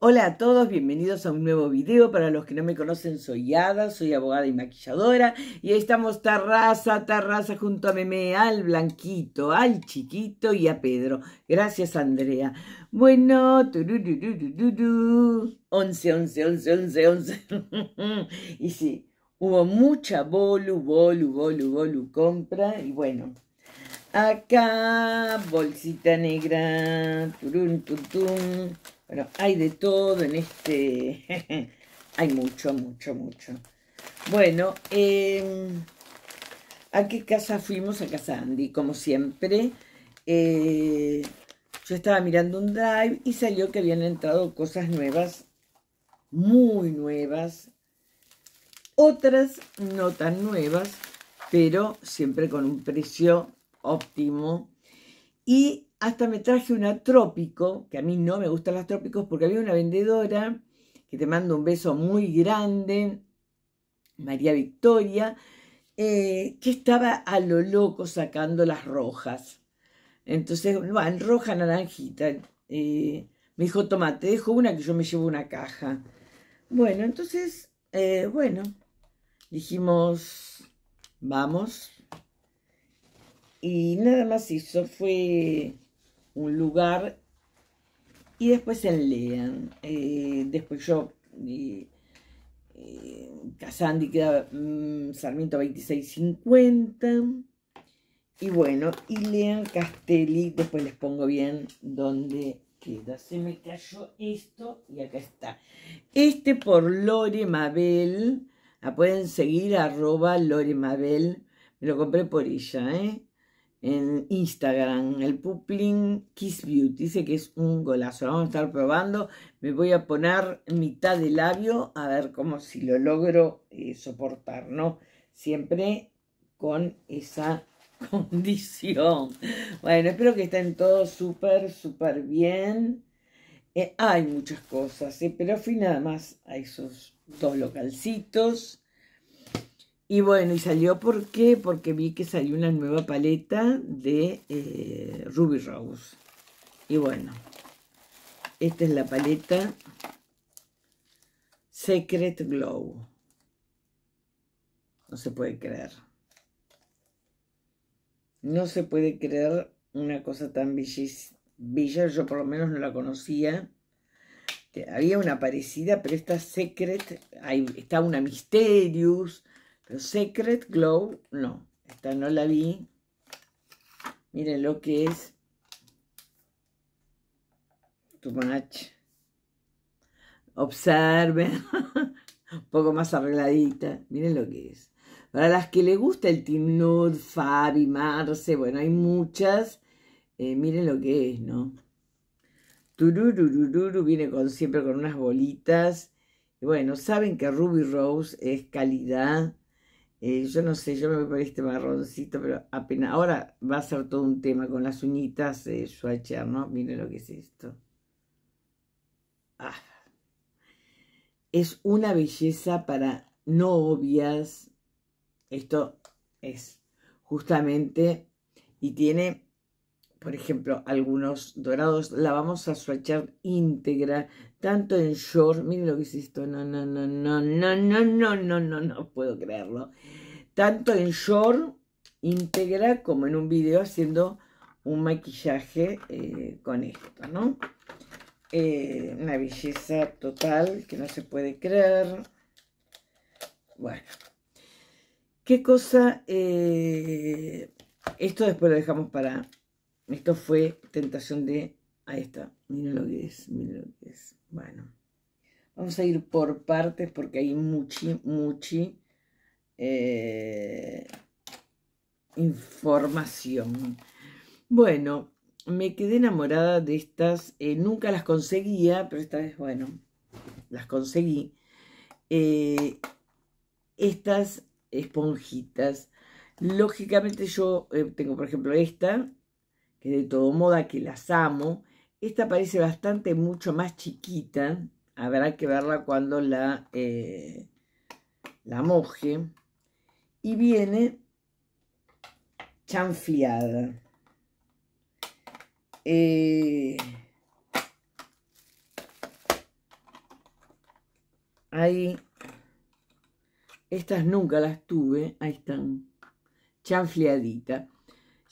Hola a todos, bienvenidos a un nuevo video. Para los que no me conocen, soy Ada, soy abogada y maquilladora. Y ahí estamos Tarraza, Tarraza junto a Meme, al Blanquito, al Chiquito y a Pedro. Gracias, Andrea. Bueno, once, once, once, once, once. y sí, hubo mucha bolu, bolu, bolu, bolu compra. Y bueno, acá, bolsita negra, turun, turun. Bueno, hay de todo en este... hay mucho, mucho, mucho. Bueno, em, ¿a qué casa fuimos? A casa Andy, como siempre. Eh, yo estaba mirando un drive y salió que habían entrado cosas nuevas, muy nuevas. Otras no tan nuevas, pero siempre con un precio óptimo. Y hasta me traje una trópico, que a mí no me gustan las trópicos, porque había una vendedora que te mando un beso muy grande, María Victoria, eh, que estaba a lo loco sacando las rojas. Entonces, bueno, roja, naranjita. Eh, me dijo, toma, te dejo una que yo me llevo una caja. Bueno, entonces, eh, bueno, dijimos, vamos. Y nada más hizo, fue un lugar y después se lean. Eh, después yo, Casandi eh, queda mm, Sarmiento 2650. Y bueno, y lean Castelli, después les pongo bien dónde queda. Se me cayó esto y acá está. Este por Lore Mabel. La ah, pueden seguir arroba Lore Mabel. Me lo compré por ella, ¿eh? en Instagram, el Pupling Kiss Beauty. Dice que es un golazo. Lo vamos a estar probando. Me voy a poner mitad de labio a ver cómo si lo logro eh, soportar, ¿no? Siempre con esa condición. Bueno, espero que estén todos súper, súper bien. Eh, hay muchas cosas, eh, pero fui nada más a esos dos localcitos. Y bueno, y salió ¿por Porque vi que salió una nueva paleta de eh, Ruby Rose. Y bueno, esta es la paleta Secret Glow. No se puede creer. No se puede creer una cosa tan bella. Yo por lo menos no la conocía. Había una parecida, pero esta Secret, ahí está una Mysterious, Secret Glow, no. Esta no la vi. Miren lo que es. Too much. Observen. Un poco más arregladita. Miren lo que es. Para las que le gusta el Team Nude, Fabi, Marce, bueno, hay muchas. Eh, miren lo que es, ¿no? Turururururu viene con, siempre con unas bolitas. Y bueno, saben que Ruby Rose es calidad. Eh, yo no sé, yo me voy por este marroncito, pero apenas. Ahora va a ser todo un tema con las uñitas de suachear ¿no? Miren lo que es esto. Ah. Es una belleza para novias. Esto es justamente. Y tiene, por ejemplo, algunos dorados. La vamos a swatchar íntegra tanto en short, miren lo que es esto, no, no, no, no, no, no, no, no, no, no puedo creerlo. Tanto en short íntegra como en un video haciendo un maquillaje eh, con esto, ¿no? Eh, una belleza total que no se puede creer. Bueno, qué cosa, eh, esto después lo dejamos para, esto fue tentación de, ahí está, miren lo que es, miren lo que es. Bueno, vamos a ir por partes porque hay mucha, mucha eh, información. Bueno, me quedé enamorada de estas. Eh, nunca las conseguía, pero esta vez, bueno, las conseguí. Eh, estas esponjitas. Lógicamente yo tengo, por ejemplo, esta, que de todo moda, que las amo. Esta parece bastante mucho más chiquita. Habrá que verla cuando la, eh, la moje. Y viene chanfiada. Eh, ahí. Estas nunca las tuve. Ahí están. Chanfliadita.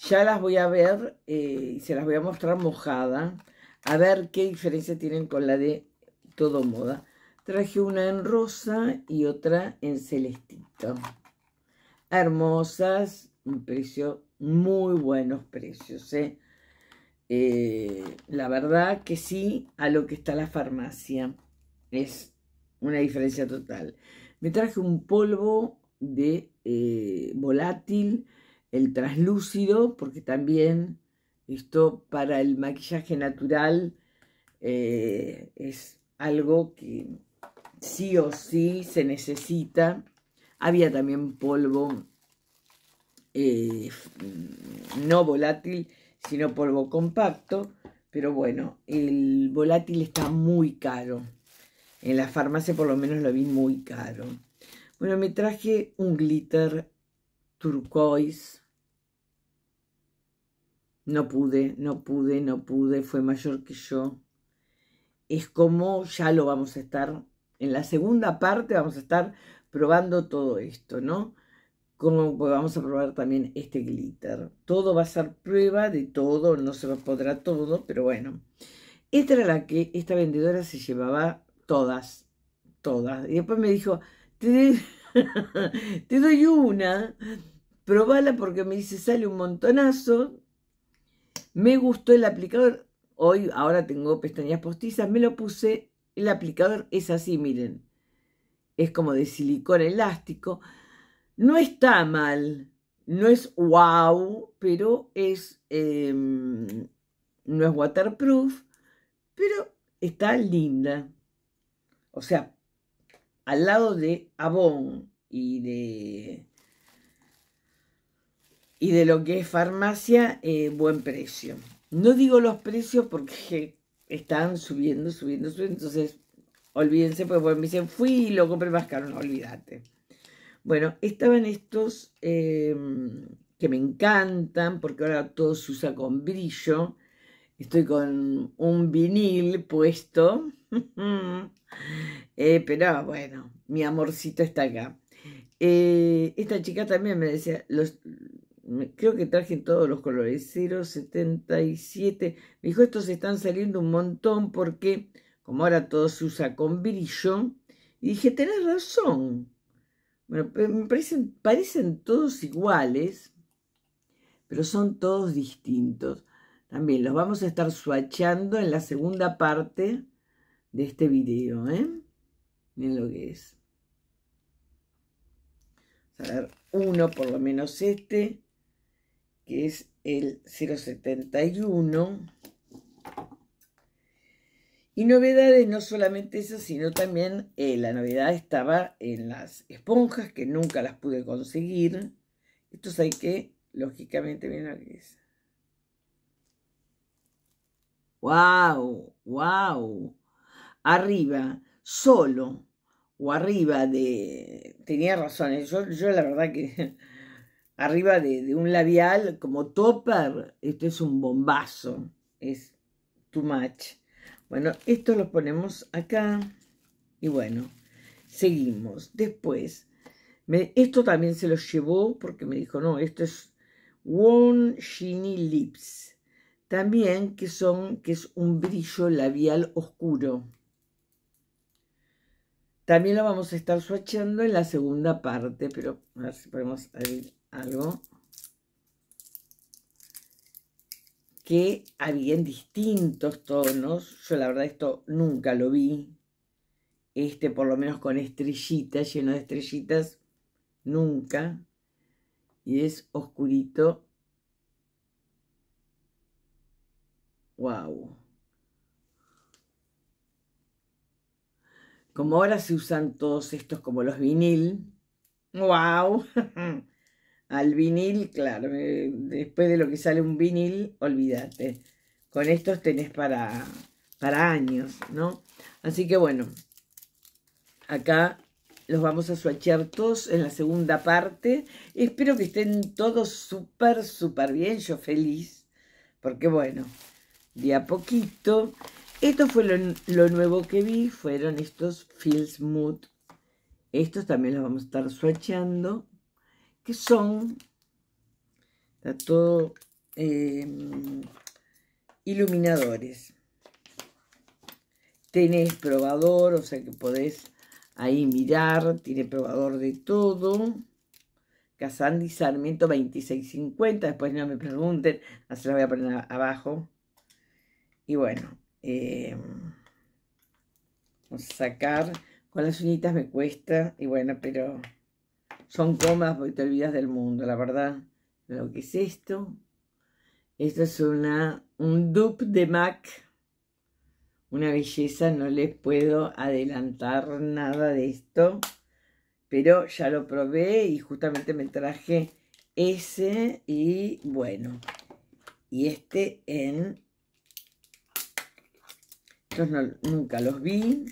Ya las voy a ver eh, y se las voy a mostrar mojada a ver qué diferencia tienen con la de Todo Moda. Traje una en rosa y otra en celestito. Hermosas, un precio, muy buenos precios, ¿eh? eh la verdad que sí a lo que está la farmacia. Es una diferencia total. Me traje un polvo de eh, volátil, el translúcido porque también esto para el maquillaje natural eh, es algo que sí o sí se necesita. Había también polvo eh, mm, no volátil, sino polvo compacto. Pero bueno, el volátil está muy caro. En la farmacia por lo menos lo vi muy caro. Bueno, me traje un glitter turquoise no pude, no pude, no pude, fue mayor que yo. Es como ya lo vamos a estar, en la segunda parte vamos a estar probando todo esto, ¿no? Como pues vamos a probar también este glitter. Todo va a ser prueba de todo, no se podrá todo, pero bueno. Esta era la que esta vendedora se llevaba todas, todas. Y después me dijo, te, te doy una, probala porque me dice, sale un montonazo. Me gustó el aplicador. Hoy, ahora tengo pestañas postizas, me lo puse. El aplicador es así, miren. Es como de silicón elástico. No está mal, no es wow, pero es. Em, no es waterproof, pero está linda. O sea, al lado de Avon y de y de lo que es farmacia, eh, buen precio. No digo los precios porque están subiendo, subiendo, subiendo. Entonces, olvídense, pues me dicen, fui y lo compré más caro, no olvídate. Bueno, estaban estos em, que me encantan porque ahora todo se usa con brillo. Estoy con un vinil puesto. Eh, pero bueno, mi amorcito está acá. Eh, esta chica también me decía, los, creo que traje todos los colores, 0,77. Me dijo, estos están saliendo un montón porque como ahora todo se usa con brillo, y dije, tenés razón. Bueno, me parecen, parecen todos iguales, pero son todos distintos. También los vamos a estar swatchando en la segunda parte de este video, ¿eh? Miren lo que es. a ver, uno por lo menos este que es el 071. Y novedades, no solamente eso, sino también eh, la novedad estaba en las esponjas, que nunca las pude conseguir. Estos hay que, lógicamente, miren lo es. ¡Wow! ¡Wow! Arriba, solo, o arriba de... Tenía razones, ¿eh? yo, yo la verdad que arriba de, un labial como topper, esto es un bombazo, es too much. Bueno, esto lo ponemos acá y bueno, seguimos. Después, esto también se lo llevó porque me dijo, no, esto es One Shiny Lips. También que son, que es un brillo labial oscuro. También lo vamos a estar swatchando en la segunda parte, pero a ver si podemos abrir algo que había en distintos tonos. Yo la verdad esto nunca lo vi. Este por lo menos con estrellitas, lleno de estrellitas, nunca. Y es oscurito. Wow. Como ahora se usan todos estos como los vinil. Wow. Al vinil, claro, eh, después de lo que sale un vinil, olvídate. Con estos tenés para, para años, ¿no? Así que bueno, acá los vamos a swatchear todos en la segunda parte. Espero que estén todos súper, súper bien, yo feliz, porque bueno, de a poquito. Esto fue lo, nuevo que vi, fueron estos Fields Mood. Estos también los vamos a estar swatcheando que son, todo em, iluminadores. Tenés probador, o sea que podés ahí mirar, tiene probador de todo. Casandi Sarmiento 2650, después no me pregunten, así la voy a poner abajo. Y bueno, em, vamos a sacar, con las uñitas me cuesta, y bueno, pero son comas porque te olvidas del mundo, la verdad. Lo que es esto, esto es una, un dupe de MAC, una belleza, no les puedo adelantar nada de esto, pero ya lo probé y justamente me traje ese y bueno, y este en... Estos nunca los vi,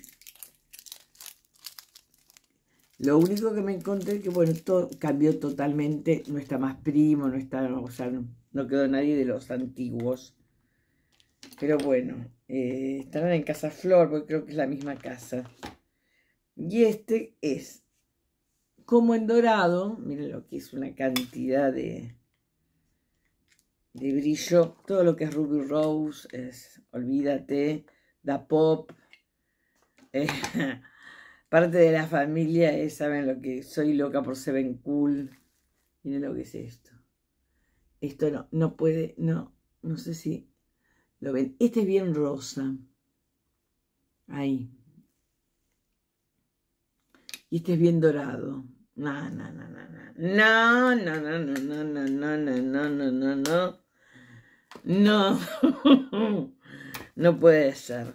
lo único que me encontré es que, bueno, todo cambió totalmente. No está más primo, no está, no, quedó nadie de los antiguos. Pero bueno, eh, estarán en Casa Flor, porque creo que es la misma casa. Y este es, como en dorado, miren lo que es una cantidad de, de brillo. Todo lo que es Ruby Rose, es Olvídate, Da Pop. Eh, parte de la familia es, saben lo que soy loca por Seven ven cool. Miren lo que es esto. Esto no, no puede, no, no sé si lo ven. Este es bien rosa. Ahí. Y este es bien dorado. No, no, no, no, no. No, no, no, no, no, no, no, no, no, no, no, no. No puede ser.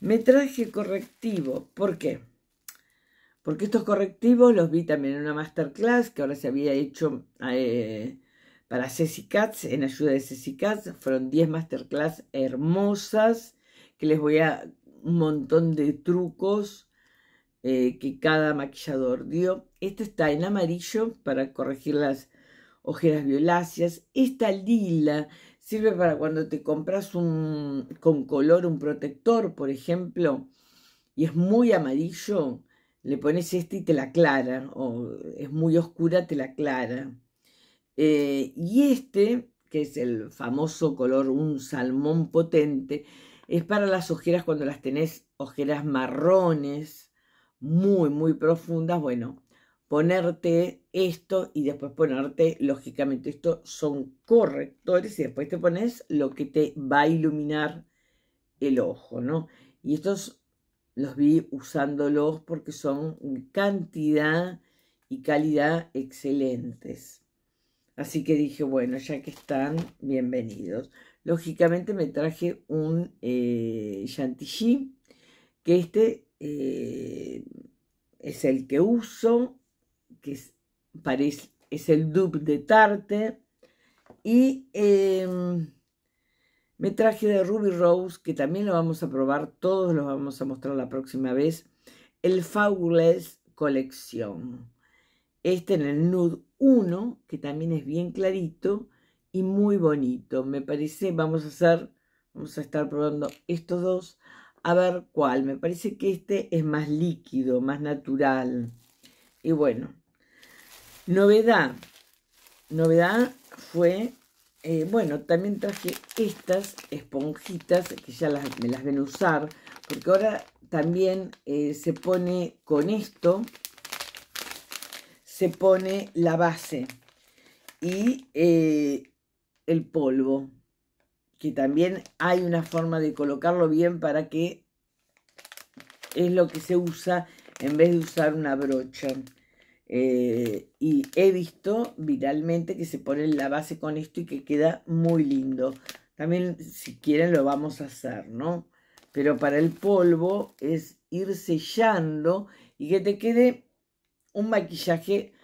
Me traje correctivo. ¿Por qué? Porque estos correctivos los vi también en una masterclass que ahora se había hecho eh, para Ceci Katz, en ayuda de Ceci Katz. Fueron 10 masterclass hermosas que les voy a un montón de trucos eh, que cada maquillador dio. Esta está en amarillo para corregir las ojeras violáceas. Esta lila sirve para cuando te compras un, con color un protector, por ejemplo, y es muy amarillo le pones este y te la aclara, o es muy oscura, te la aclara. Eh, y este, que es el famoso color un salmón potente, es para las ojeras cuando las tenés ojeras marrones, muy, muy profundas. Bueno, ponerte esto y después ponerte, lógicamente, esto son correctores y después te pones lo que te va a iluminar el ojo, ¿no? Y estos los vi usándolos porque son cantidad y calidad excelentes. Así que dije, bueno, ya que están, bienvenidos. Lógicamente me traje un eh, chantilly, que este eh, es el que uso, que es, es el dupe de tarte, y... Em, me traje de Ruby Rose, que también lo vamos a probar, todos los vamos a mostrar la próxima vez, el Fabulous Colección Este en el nude 1, que también es bien clarito y muy bonito. Me parece, vamos a hacer, vamos a estar probando estos dos, a ver cuál. Me parece que este es más líquido, más natural. Y bueno, novedad, novedad fue eh, bueno, también traje estas esponjitas que ya me las ven usar, porque ahora también eh, se pone con esto, se pone la base y eh, el polvo, que también hay una forma de colocarlo bien para que es lo que se usa en vez de usar una brocha. Eh, y he visto viralmente que se pone la base con esto y que queda muy lindo. También si quieren lo vamos a hacer, ¿no? Pero para el polvo es ir sellando y que te quede un maquillaje,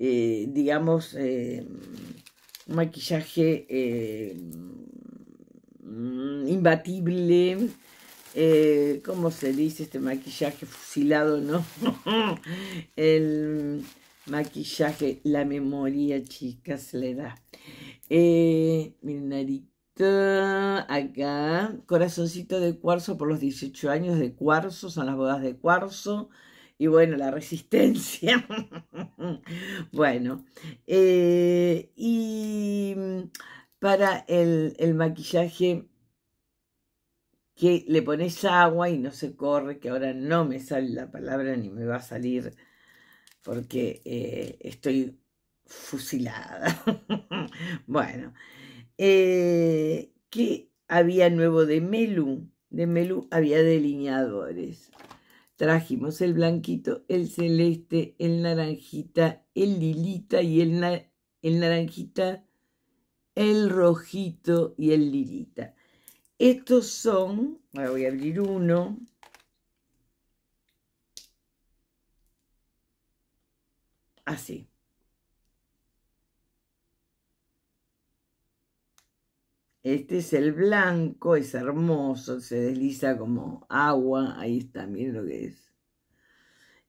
eh, digamos, eh, un maquillaje mm, imbatible, eh, ¿cómo se dice este maquillaje fusilado, no? el maquillaje, la memoria, chicas, le da. Eh, miren, narita, acá, corazoncito de cuarzo por los 18 años de cuarzo, son las bodas de cuarzo. Y bueno, la resistencia. bueno, eh, y para el, el maquillaje que le pones agua y no se corre, que ahora no me sale la palabra ni me va a salir porque eh, estoy fusilada. bueno, eh, ¿qué había nuevo de Melu? De Melu había delineadores. Trajimos el blanquito, el celeste, el naranjita, el lilita y el, el naranjita, el rojito y el lilita. Estos son, ahora voy a abrir uno. Así. Este es el blanco, es hermoso, se desliza como agua. Ahí está, miren lo que es.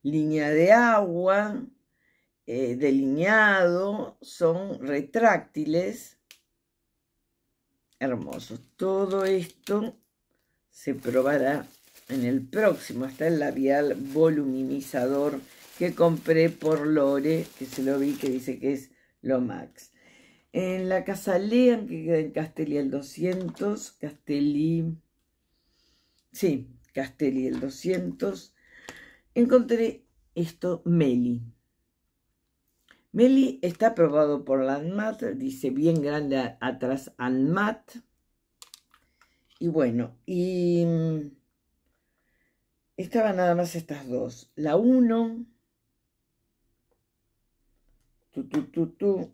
Línea de agua, eh, delineado, son retráctiles hermoso Todo esto se probará en el próximo. hasta el labial voluminizador que compré por Lore, que se lo vi que dice que es lo max. En la Casa Lean, que queda en Castelli el 200, Castelli... Sí, Castelli el 200, encontré esto, Meli. Meli está probado por la ANMAT, dice bien grande atrás ANMAT. Y bueno, y mm, estaban nada más estas dos. La 1, tu,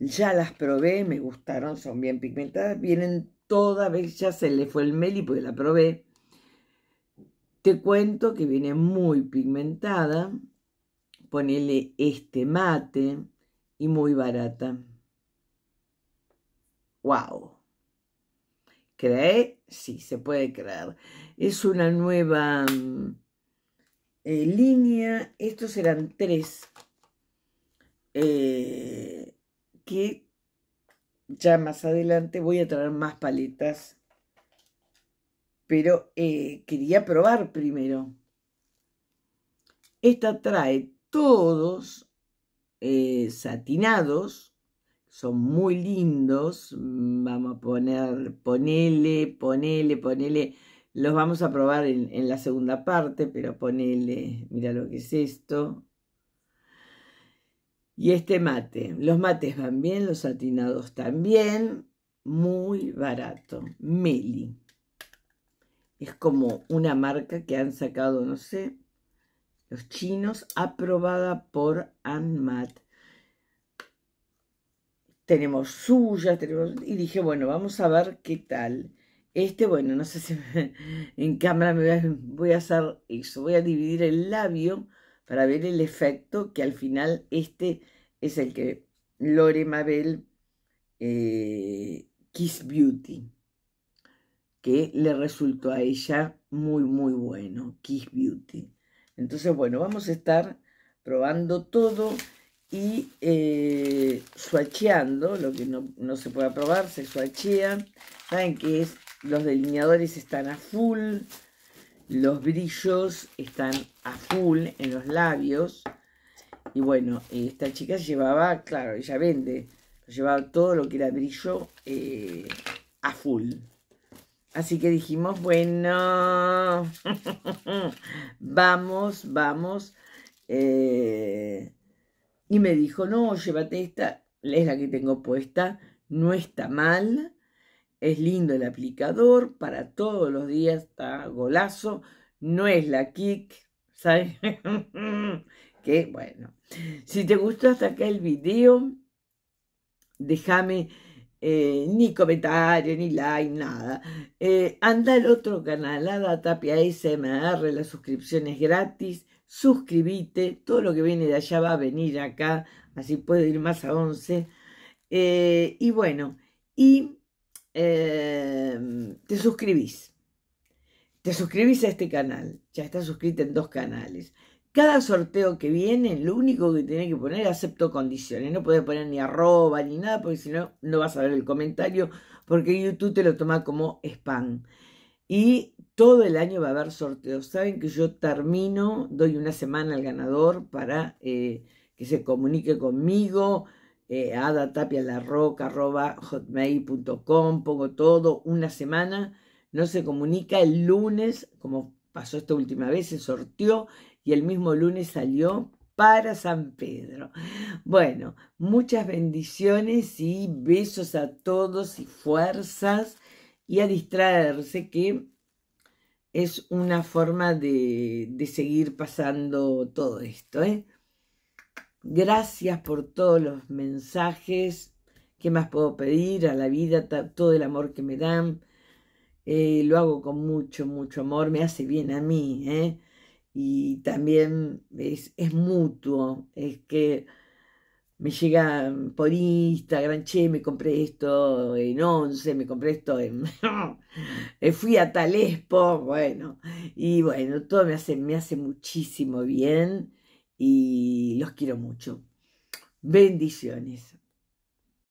Ya las probé, me gustaron, son bien pigmentadas. Vienen toda vez, ya se le fue el Meli porque la probé. Te cuento que viene muy pigmentada ponele este mate y muy barata. ¡Wow! ¿Cree? Sí, se puede creer. Es una nueva mm, eh, línea. Estos eran tres eh, que ya más adelante voy a traer más paletas. Pero eh, quería probar primero. Esta trae todos eh, satinados, son muy lindos, mm, vamos a poner, ponele, ponele, ponele, los vamos a probar en, en la segunda parte, pero ponele, mira lo que es esto. Y este mate, los mates van bien, los satinados también, muy barato, Meli. Es como una marca que han sacado, no sé, los chinos, aprobada por ANMAT. Tenemos suya, tenemos... Y dije, bueno, vamos a ver qué tal. Este, bueno, no sé si en cámara me voy a, hacer eso. Voy a dividir el labio para ver el efecto que al final este es el que Lore Mabel eh, Kiss Beauty, que le resultó a ella muy, muy bueno, Kiss Beauty. Entonces, bueno, vamos a estar probando todo y eh, lo que no, se pueda probar, se swatchea. Saben que es, los delineadores están a full, los brillos están a full en los labios. Y bueno, esta chica llevaba, claro, ella vende, llevaba todo lo que era brillo eh, a full. Así que dijimos, bueno, vamos, vamos. Eh, y me dijo, no, llévate esta, es la que tengo puesta, no está mal, es lindo el aplicador, para todos los días está golazo, no es la kick, ¿sabes? que bueno, si te gustó hasta acá el video, déjame eh, ni comentario, ni like, nada. Eh, anda al otro canal, la Tapia SMR, la suscripción es gratis, suscribite, todo lo que viene de allá va a venir acá, así puede ir más a 11. Eh, y bueno, y em, te suscribís. Te suscribís a este canal, ya estás suscrito en dos canales. Cada sorteo que viene, lo único que tiene que poner es acepto condiciones. No puedes poner ni arroba ni nada, porque si no, no vas a ver el comentario, porque YouTube te lo toma como spam. Y todo el año va a haber sorteos. Saben que yo termino, doy una semana al ganador para eh, que se comunique conmigo. Eh, arroba hotmail.com, pongo todo, una semana, no se comunica, el lunes, como pasó esta última vez, se sorteó y el mismo lunes salió para San Pedro. Bueno, muchas bendiciones y besos a todos y fuerzas y a distraerse que es una forma de, de seguir pasando todo esto. ¿eh? Gracias por todos los mensajes. ¿Qué más puedo pedir a la vida? Todo el amor que me dan. Eh, lo hago con mucho, mucho amor. Me hace bien a mí. ¿eh? y también es, mutuo, es que me llega mm, por Instagram, che, me compré esto en Once, me compré esto en... Eh, fui a Talespo, bueno, y bueno, todo me hace, me hace muchísimo bien y los quiero mucho. Bendiciones.